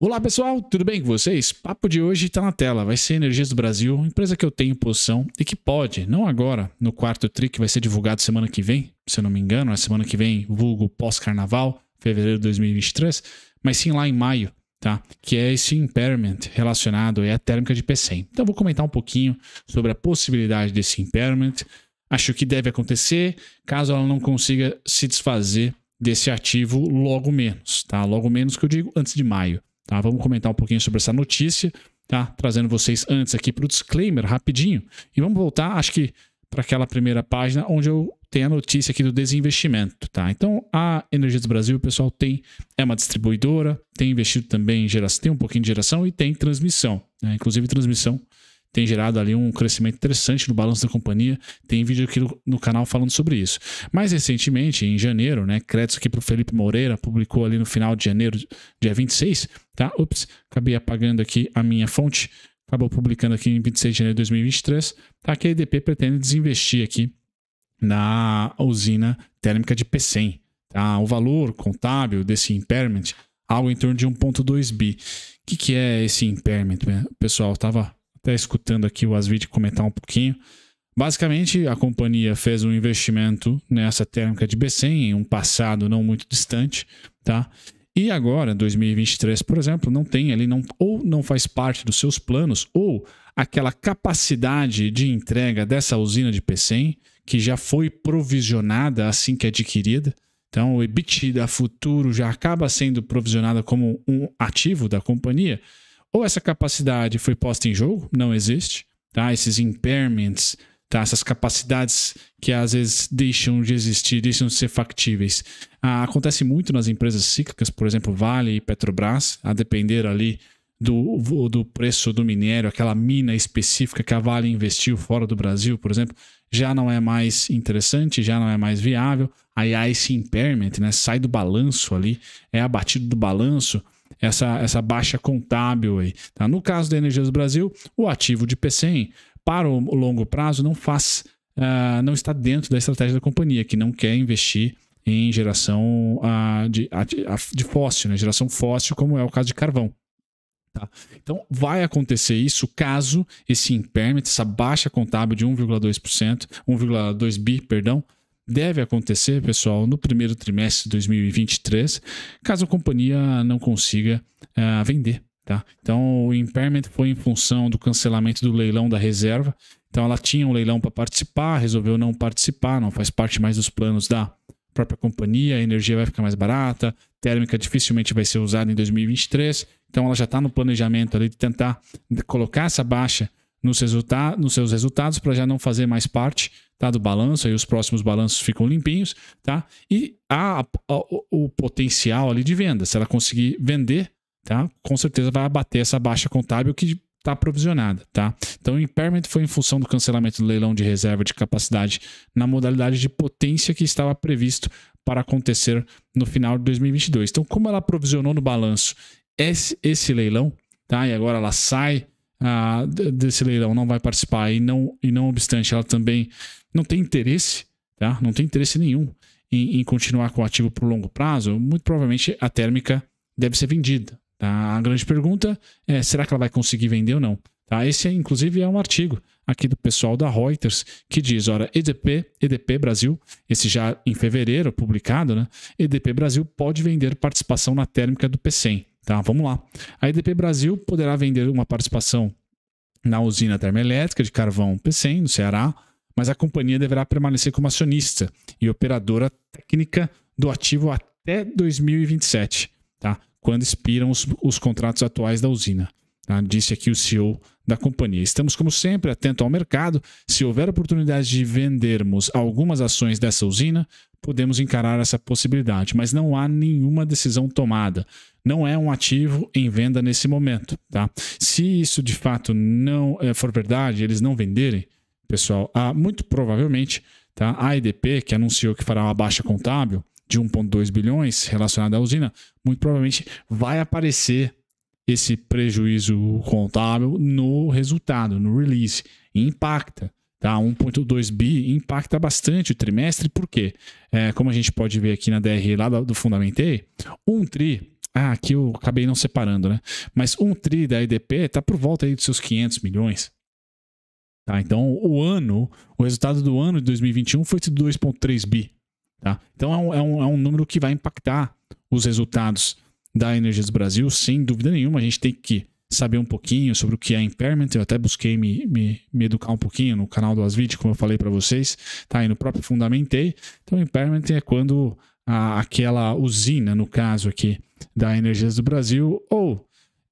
Olá pessoal, tudo bem com vocês? Papo de hoje está na tela, vai ser Energias do Brasil, empresa que eu tenho posição e que pode, não agora, no quarto TRI que vai ser divulgado semana que vem, se eu não me engano, é semana que vem, vulgo pós-carnaval, fevereiro de 2023, mas sim lá em maio, tá? Que é esse impairment relacionado à térmica de P100. Então eu vou comentar um pouquinho sobre a possibilidade desse impairment, acho que deve acontecer, caso ela não consiga se desfazer desse ativo logo menos, tá? Logo menos que eu digo antes de maio. Tá? Vamos comentar um pouquinho sobre essa notícia, tá? Trazendo vocês antes aqui para o disclaimer rapidinho. E vamos voltar, acho que para aquela primeira página onde eu tenho a notícia aqui do desinvestimento, tá? Então, a Energia do Brasil, o pessoal tem é uma distribuidora, tem investido também em geração, tem um pouquinho de geração e tem transmissão, né? Inclusive transmissão tem gerado ali um crescimento interessante no balanço da companhia. Tem vídeo aqui no, no canal falando sobre isso. Mais recentemente, em janeiro, né? Créditos aqui para o Felipe Moreira, publicou ali no final de janeiro, dia 26, tá? Ups, acabei apagando aqui a minha fonte. Acabou publicando aqui em 26 de janeiro de 2023, tá? Que a EDP pretende desinvestir aqui na usina térmica de P100. Tá? O valor contábil desse impairment, algo em torno de 1,2 bi. O que, que é esse impairment, né? pessoal? Estava até escutando aqui o Asvid comentar um pouquinho. Basicamente, a companhia fez um investimento nessa térmica de B100 em um passado não muito distante, tá? E agora, 2023, por exemplo, não tem ali, não, ou não faz parte dos seus planos, ou aquela capacidade de entrega dessa usina de P100, que já foi provisionada assim que é adquirida. Então, o EBITDA futuro já acaba sendo provisionada como um ativo da companhia. Ou essa capacidade foi posta em jogo, não existe, tá? Esses impairments, tá? Essas capacidades que às vezes deixam de existir, deixam de ser factíveis. Ah, acontece muito nas empresas cíclicas, por exemplo, Vale e Petrobras, a depender ali do, do preço do minério, aquela mina específica que a Vale investiu fora do Brasil, por exemplo, já não é mais interessante, já não é mais viável. Aí há esse impairment, né? Sai do balanço ali, é abatido do balanço essa, essa baixa contábil aí. Tá? No caso da Energia do Brasil, o ativo de PCM para o longo prazo não faz, uh, não está dentro da estratégia da companhia, que não quer investir em geração uh, de, uh, de fóssil, né? geração fóssil, como é o caso de carvão. Tá? Então, vai acontecer isso caso esse impairment, essa baixa contábil de 1,2%, 1,2 bi, perdão, deve acontecer, pessoal, no primeiro trimestre de 2023, caso a companhia não consiga uh, vender. Tá? Então, o impairment foi em função do cancelamento do leilão da reserva. Então, ela tinha um leilão para participar, resolveu não participar, não faz parte mais dos planos da própria companhia. A energia vai ficar mais barata, térmica dificilmente vai ser usada em 2023. Então, ela já está no planejamento ali de tentar colocar essa baixa nos, resulta nos seus resultados para já não fazer mais parte tá? Do balanço, aí os próximos balanços ficam limpinhos, tá? E há o potencial ali de venda. Se ela conseguir vender, tá? Com certeza vai abater essa baixa contábil que está provisionada, tá? Então o impairment foi em função do cancelamento do leilão de reserva de capacidade na modalidade de potência que estava previsto para acontecer no final de 2022. Então como ela provisionou no balanço esse, esse leilão, tá? E agora ela sai ah, desse leilão, não vai participar e não, e não obstante ela também não tem interesse, tá? Não tem interesse nenhum em, em continuar com o ativo por longo prazo, muito provavelmente a térmica deve ser vendida. Tá? A grande pergunta é: será que ela vai conseguir vender ou não? Tá? Esse, inclusive, é um artigo aqui do pessoal da Reuters que diz: ora, EDP, EDP Brasil, esse já em fevereiro publicado, né? EDP Brasil pode vender participação na térmica do P100. Tá? Vamos lá. A EDP Brasil poderá vender uma participação na usina termoelétrica de carvão P100, no Ceará, mas a companhia deverá permanecer como acionista e operadora técnica do ativo até 2027, tá? quando expiram os, os contratos atuais da usina. Tá? Disse aqui o CEO da companhia. Estamos, como sempre, atento ao mercado. Se houver oportunidade de vendermos algumas ações dessa usina, podemos encarar essa possibilidade, mas não há nenhuma decisão tomada. Não é um ativo em venda nesse momento. Tá? Se isso de fato não eh, for verdade, eles não venderem, pessoal, a, ah, muito provavelmente tá, a EDP, que anunciou que fará uma baixa contábil de 1,2 bilhões relacionada à usina, muito provavelmente vai aparecer esse prejuízo contábil no resultado, no release. impacta. Tá? 1,2 bi impacta bastante o trimestre, porque, é, como a gente pode ver aqui na DR lá do Fundamentei, um tri ah, aqui eu acabei não separando, né? Mas um tri da EDP está por volta aí dos seus 500 milhões. Tá? Então, o ano, o resultado do ano de 2021 foi de 2,3 bi. Tá? Então, é um, é, um, é um número que vai impactar os resultados da Energias Brasil, sem dúvida nenhuma. A gente tem que saber um pouquinho sobre o que é impairment. Eu até busquei me, me, me educar um pouquinho no canal do Asvid, como eu falei para vocês, tá? E no próprio Fundamentei. Então, impairment é quando a, aquela usina, no caso aqui da Energias do Brasil, ou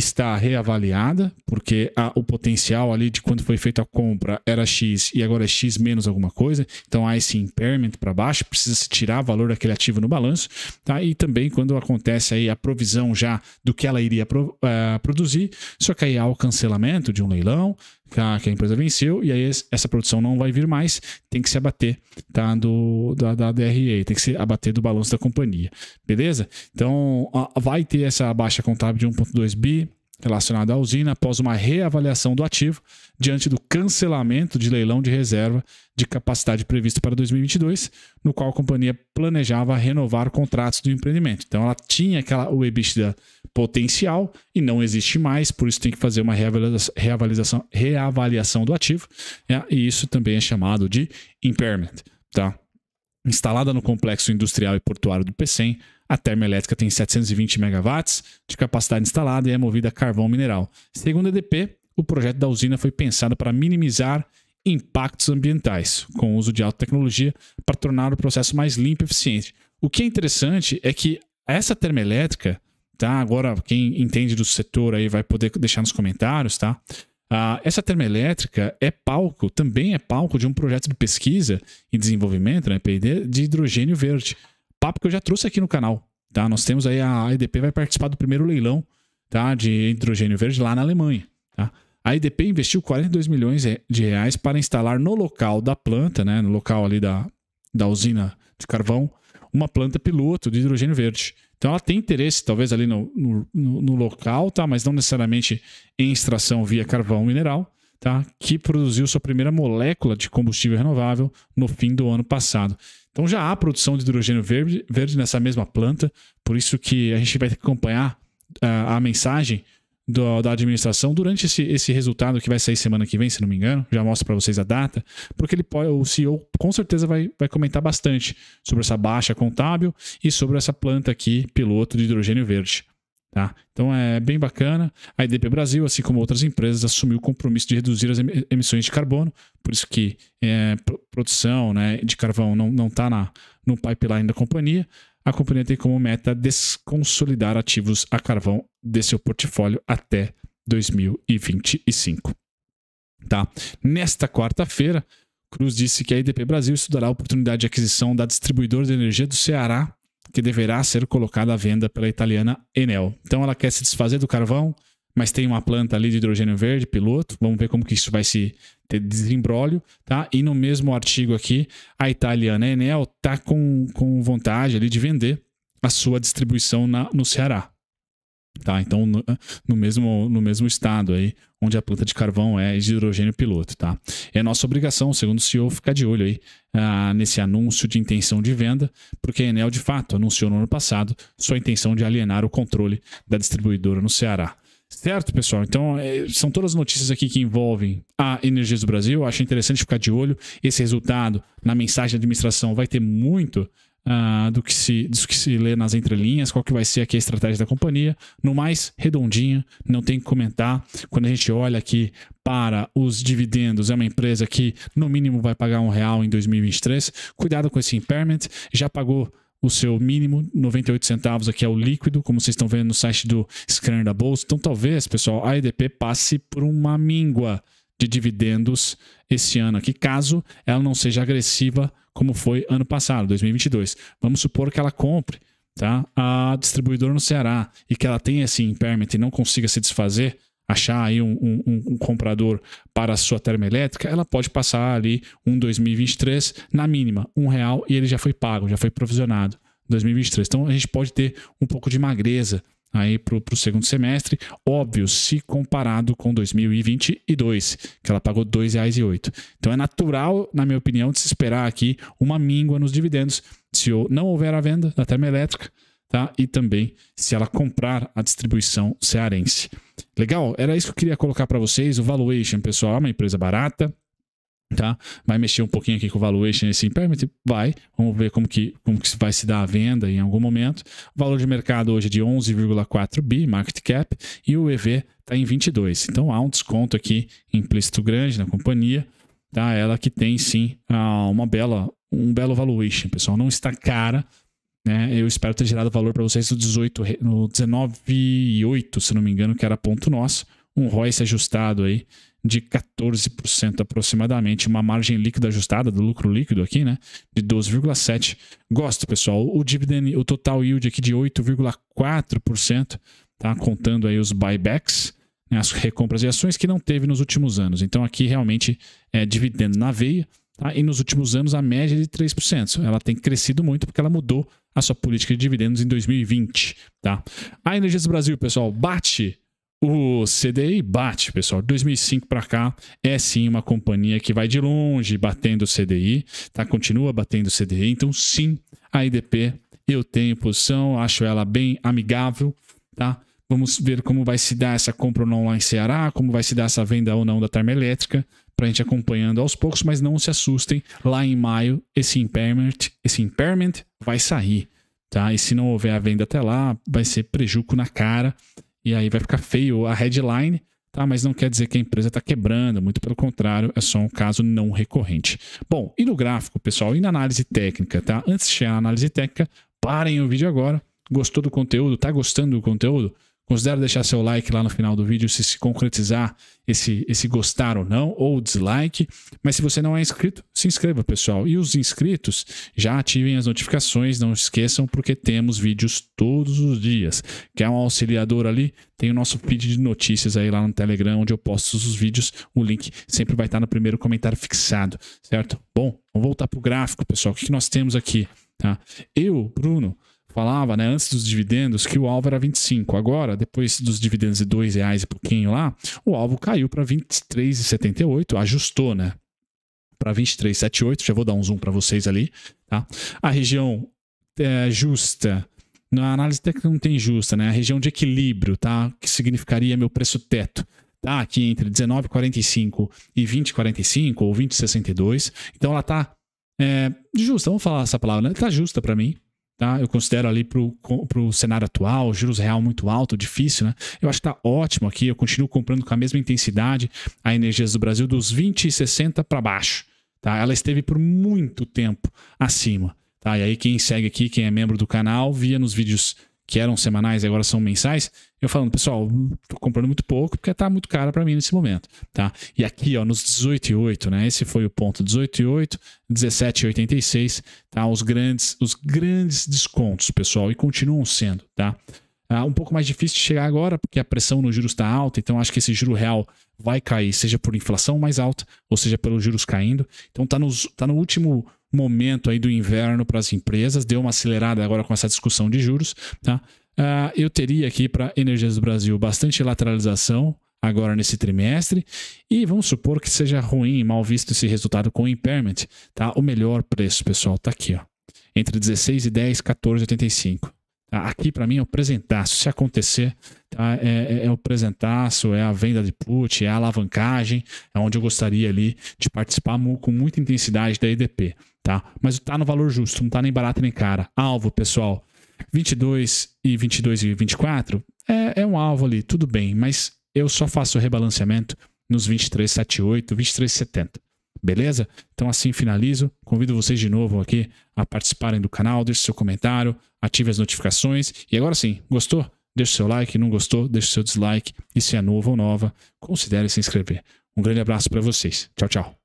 está reavaliada, porque a, o potencial ali de quando foi feita a compra era X e agora é X menos alguma coisa, então há esse impairment para baixo, precisa se tirar valor daquele ativo no balanço, tá? E também quando acontece aí a provisão já do que ela iria pro, uh, produzir, só que aí há o cancelamento de um leilão, que a, empresa venceu, e aí essa produção não vai vir mais, tem que se abater tá, do, da, da DRE, tem que se abater do balanço da companhia. Beleza? Então, vai ter essa baixa contábil de 1,2 bi, relacionado à usina após uma reavaliação do ativo diante do cancelamento de leilão de reserva de capacidade previsto para 2022, no qual a companhia planejava renovar contratos do empreendimento. Então ela tinha aquela o EBITDA potencial e não existe mais, por isso tem que fazer uma reavaliação, reavaliação, reavaliação do ativo, né? e isso também é chamado de impairment, tá? Instalada no complexo industrial e portuário do PECEM, a termoelétrica tem 720 megawatts de capacidade instalada e é movida a carvão mineral. Segundo a EDP, o projeto da usina foi pensado para minimizar impactos ambientais, com o uso de alta tecnologia para tornar o processo mais limpo e eficiente. O que é interessante é que essa termoelétrica, tá? Agora quem entende do setor aí vai poder deixar nos comentários, tá? Ah, essa termoelétrica é palco, também é palco de um projeto de pesquisa e desenvolvimento, né, P&D, de hidrogênio verde papo que eu já trouxe aqui no canal, tá? Nós temos aí a IDP vai participar do primeiro leilão, tá? De hidrogênio verde lá na Alemanha, tá? A IDP investiu 42 milhões de reais para instalar no local da planta, né, no local ali da, da usina de carvão, uma planta piloto de hidrogênio verde. Então ela tem interesse, talvez, ali no, no, no local, tá? mas não necessariamente em extração via carvão mineral, tá? que produziu sua primeira molécula de combustível renovável no fim do ano passado. Então já há produção de hidrogênio verde, verde nessa mesma planta, por isso que a gente vai ter que acompanhar a, ah, a mensagem do, da administração durante esse, esse resultado que vai sair semana que vem, se não me engano, já mostro para vocês a data, porque ele pode, o CEO com certeza vai, vai comentar bastante sobre essa baixa contábil e sobre essa planta aqui, piloto de hidrogênio verde. Tá? Então é bem bacana. A IDP Brasil, assim como outras empresas, assumiu o compromisso de reduzir as emissões de carbono, por isso que é, produção né, de carvão não está no pipeline da companhia. A companhia tem como meta desconsolidar ativos a carvão de seu portfólio até 2025. Tá? Nesta quarta-feira, Cruz disse que a IDP Brasil estudará a oportunidade de aquisição da distribuidora de energia do Ceará que deverá ser colocada à venda pela italiana Enel. Então ela quer se desfazer do carvão, mas tem uma planta ali de hidrogênio verde, piloto. Vamos ver como que isso vai se ter desembrolho, tá? E no mesmo artigo aqui, a italiana Enel tá com, com vontade ali de vender a sua distribuição na, no Ceará. Tá? Então, no, mesmo, no mesmo estado aí, onde a planta de carvão é de hidrogênio piloto. Tá? É nossa obrigação, segundo o CEO, ficar de olho aí ah, nesse anúncio de intenção de venda, porque a Enel, de fato, anunciou no ano passado sua intenção de alienar o controle da distribuidora no Ceará. Certo, pessoal. Então, é, são todas as notícias aqui que envolvem a Energias do Brasil. acho interessante ficar de olho. Esse resultado na mensagem da administração vai ter muito uh, do, que se, do que se lê nas entrelinhas, qual que vai ser aqui a estratégia da companhia. No mais, redondinho, não tem que comentar. Quando a gente olha aqui para os dividendos, é uma empresa que no mínimo vai pagar um real em 2023. Cuidado com esse impairment, já pagou o seu mínimo, 98 centavos aqui é o líquido, como vocês estão vendo no site do Scanner da Bolsa. Então talvez, pessoal, a EDP passe por uma míngua de dividendos esse ano aqui, caso ela não seja agressiva como foi ano passado, 2022. Vamos supor que ela compre tá, a distribuidora no Ceará e que ela tenha esse impairment e não consiga se desfazer, achar aí um, um, um comprador para a sua termoelétrica, ela pode passar ali um 2023 na mínima, um real e ele já foi pago, já foi provisionado. 2023. Então a gente pode ter um pouco de magreza aí para o segundo semestre, óbvio, se comparado com 2022, que ela pagou R$ 2,08. Então é natural, na minha opinião, de se esperar aqui uma míngua nos dividendos, se não houver a venda da termoelétrica, tá? E também se ela comprar a distribuição cearense. Legal? Era isso que eu queria colocar para vocês, o valuation, pessoal, é uma empresa barata, tá? Vai mexer um pouquinho aqui com o valuation, esse assim, impairment, vai. Vamos ver como que, como que vai se dar a venda em algum momento. O valor de mercado hoje é de 11,4 bi, market cap, e o EV está em 22. Então há um desconto aqui implícito grande na companhia, tá? Ela que tem sim uma bela, um belo valuation, pessoal. Não está cara, né? Eu espero ter gerado valor para vocês no no 19,8, se não me engano, que era ponto nosso. Um ROI ajustado aí de 14% aproximadamente, uma margem líquida ajustada do lucro líquido aqui, né, de 12,7. Gosto, pessoal. O dividend, o total yield aqui de 8,4%, tá contando aí os buybacks, né, as recompras de ações que não teve nos últimos anos. Então aqui realmente é dividendo na veia. Tá? E nos últimos anos a média é de 3%. Ela tem crescido muito porque ela mudou a sua política de dividendos em 2020. Tá? A do Brasil, pessoal, bate o CDI bate, pessoal. 2005 para cá é sim uma companhia que vai de longe batendo o CDI, tá? Continua batendo o CDI. Então, sim, a IDP eu tenho posição, acho ela bem amigável, tá? Vamos ver como vai se dar essa compra ou não lá em Ceará, como vai se dar essa venda ou não da termoelétrica, para a gente acompanhando aos poucos, mas não se assustem, lá em maio esse impairment, esse impairment vai sair, tá? E se não houver a venda até lá, vai ser prejuízo na cara e aí vai ficar feio a headline, tá? Mas não quer dizer que a empresa está quebrando, muito pelo contrário, é só um caso não recorrente. Bom, e no gráfico, pessoal, e na análise técnica, tá? Antes de chegar à análise técnica, parem o vídeo agora. Gostou do conteúdo? Tá gostando do conteúdo? Considere deixar seu like lá no final do vídeo se se concretizar esse, esse gostar ou não, ou dislike. Mas se você não é inscrito, se inscreva, pessoal. E os inscritos já ativem as notificações, não esqueçam, porque temos vídeos todos os dias. Quer um auxiliador ali? Tem o nosso feed de notícias aí lá no Telegram, onde eu posto os vídeos. O link sempre vai estar no primeiro comentário fixado, certo? Bom, vamos voltar para o gráfico, pessoal. O que, que nós temos aqui? Tá? Eu, Bruno, falava, né, antes dos dividendos, que o alvo era 25. Agora, depois dos dividendos de R$ reais e pouquinho lá, o alvo caiu para 23,78, ajustou, né? Para 23,78, já vou dar um zoom para vocês ali, tá? A região é, justa na análise técnica não tem justa, né? A região de equilíbrio, tá? Que significaria meu preço teto. Tá aqui entre 19,45 e 20,45 ou 20,62. Então ela tá é, justa, vamos falar essa palavra, né? Tá justa para mim, Tá? Eu considero ali para o cenário atual, juros real muito alto, difícil, né? Eu acho que está ótimo aqui. Eu continuo comprando com a mesma intensidade a Energias do Brasil dos 20 e 60 para baixo. Tá? Ela esteve por muito tempo acima. Tá? E aí, quem segue aqui, quem é membro do canal, via nos vídeos que eram semanais e agora são mensais, eu falando, pessoal, tô comprando muito pouco porque tá muito caro para mim nesse momento, tá? E aqui, ó, nos 18,8, né? Esse foi o ponto 18,8, 17,86, tá? Os grandes, os grandes descontos, pessoal, e continuam sendo, tá? Ah, um pouco mais difícil de chegar agora, porque a pressão no juros está alta, então acho que esse juro real vai cair, seja por inflação mais alta, ou seja pelos juros caindo. Então tá, nos, tá no último momento aí do inverno para as empresas, deu uma acelerada agora com essa discussão de juros, tá? Uh, eu teria aqui para Energias do Brasil bastante lateralização agora nesse trimestre e vamos supor que seja ruim, mal visto esse resultado com o impairment, tá? O melhor preço, pessoal, tá aqui, ó. Entre 16 e 10, 14,85. Aqui, para mim, é o presentaço. Se acontecer, tá? é, é, é, o presentaço, é a venda de put, é a alavancagem, é onde eu gostaria ali de participar com muita intensidade da EDP. Tá? Mas está no valor justo, não está nem barato nem cara. Alvo, pessoal, 22 e 22 e 24 é, é um alvo ali, tudo bem, mas eu só faço rebalanceamento nos 23,78, 23,70. Beleza? Então assim finalizo. Convido vocês de novo aqui a participarem do canal, deixe seu comentário, ative as notificações. E agora sim, gostou? Deixe seu like, não gostou? Deixe seu dislike. E se é novo ou nova, considere se inscrever. Um grande abraço para vocês. Tchau, tchau.